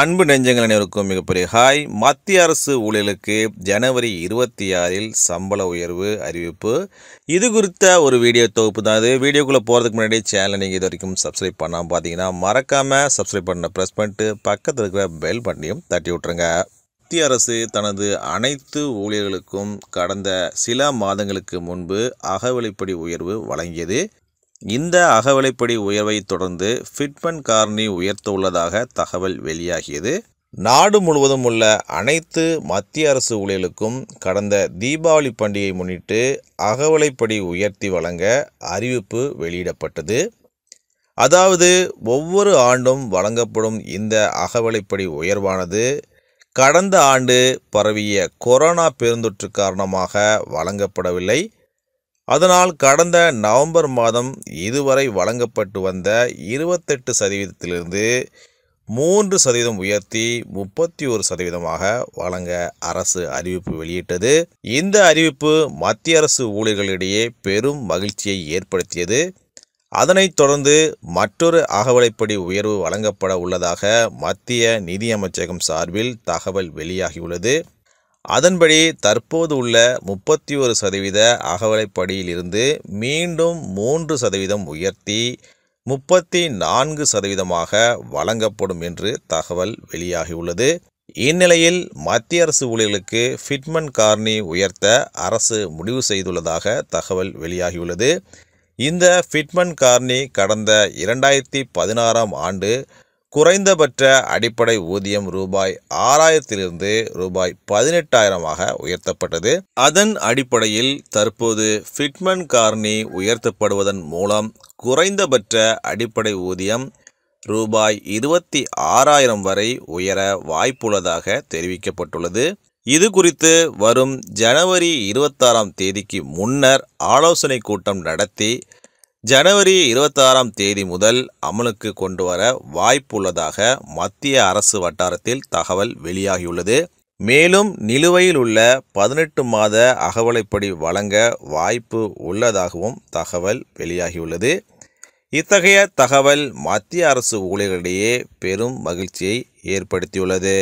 அன்பு நெஞ்சங்கள் அனைவருக்கும் மிகப்பெரிய ஹாய் மத்திய அரசு ஊழியர்களுக்கு ஜனவரி இருபத்தி ஆறில் சம்பள உயர்வு அறிவிப்பு இது குறித்த ஒரு வீடியோ தொகுப்பு தான் அது வீடியோக்குள்ளே போகிறதுக்கு முன்னாடி சேனலை நீங்கள் இது வரைக்கும் சப்ஸ்கிரைப் பண்ணாமல் பார்த்தீங்கன்னா மறக்காமல் சப்ஸ்கிரைப் பண்ண ப்ரெஸ் பண்ணிட்டு பக்கத்தில் இருக்கிற பெல் பண்ணியும் தட்டி விட்ருங்க மத்திய அரசு தனது அனைத்து ஊழியர்களுக்கும் கடந்த சில மாதங்களுக்கு முன்பு அகவலைப்படி உயர்வு வழங்கியது இந்த அகவிலைப்படி உயர்வை தொடர்ந்து ஃபிட்மன் காரணி உயர்த்த உள்ளதாக தகவல் வெளியாகியது நாடு முழுவதும் உள்ள அனைத்து மத்திய அரசு ஊழியர்களுக்கும் கடந்த தீபாவளி பண்டிகை முன்னிட்டு அகவலைப்படி உயர்த்தி வழங்க அறிவிப்பு வெளியிடப்பட்டது அதாவது ஒவ்வொரு ஆண்டும் வழங்கப்படும் இந்த அகவலைப்படி உயர்வானது கடந்த ஆண்டு பரவிய கொரோனா பெருந்தொற்று காரணமாக வழங்கப்படவில்லை அதனால் கடந்த நவம்பர் மாதம் இதுவரை வழங்கப்பட்டு வந்த இருபத்தெட்டு சதவீதத்திலிருந்து மூன்று சதவீதம் உயர்த்தி முப்பத்தி ஒரு சதவீதமாக வழங்க அரசு அறிவிப்பு வெளியிட்டது இந்த அறிவிப்பு மத்திய அரசு ஊழியர்களிடையே பெரும் மகிழ்ச்சியை ஏற்படுத்தியது அதனைத் தொடர்ந்து மற்றொரு அகவலைப்படி உயர்வு வழங்கப்பட உள்ளதாக மத்திய நிதியமைச்சகம் சார்பில் தகவல் வெளியாகியுள்ளது அதன்படி தற்போது உள்ள முப்பத்தி ஒரு சதவீத அகவலைப்படியிலிருந்து மீண்டும் மூன்று சதவீதம் உயர்த்தி முப்பத்தி நான்கு சதவீதமாக வழங்கப்படும் என்று தகவல் வெளியாகியுள்ளது இந்நிலையில் மத்திய அரசு ஊழியர்களுக்கு ஃபிட்மன் கார்னி உயர்த்த அரசு முடிவு செய்துள்ளதாக தகவல் வெளியாகியுள்ளது இந்த ஃபிட்மன் கார்னி கடந்த இரண்டாயிரத்தி பதினாறாம் ஆண்டு குறைந்தபட்ச அடிப்படை ஊதியம் ரூபாய் ஆறாயிரத்திலிருந்து ரூபாய் பதினெட்டாயிரமாக உயர்த்தப்பட்டது அதன் அடிப்படையில் தற்போது ஃபிட்மன் கார்னி உயர்த்தப்படுவதன் மூலம் குறைந்தபட்ச அடிப்படை ஊதியம் ரூபாய் இருபத்தி ஆறாயிரம் வரை உயர வாய்ப்புள்ளதாக தெரிவிக்கப்பட்டுள்ளது இது குறித்து வரும் ஜனவரி இருபத்தாறாம் தேதிக்கு முன்னர் ஆலோசனை கூட்டம் நடத்தி ஜனவரி இருபத்தாறாம் தேதி முதல் அமலுக்கு கொண்டு வர வாய்ப்புள்ளதாக மத்திய அரசு வட்டாரத்தில் தகவல் வெளியாகியுள்ளது மேலும் நிலுவையில் உள்ள பதினெட்டு மாத அகவலைப்படி வழங்க வாய்ப்பு உள்ளதாகவும் தகவல் வெளியாகியுள்ளது இத்தகைய தகவல் மத்திய அரசு ஊழியர்களிடையே பெரும் மகிழ்ச்சியை ஏற்படுத்தியுள்ளது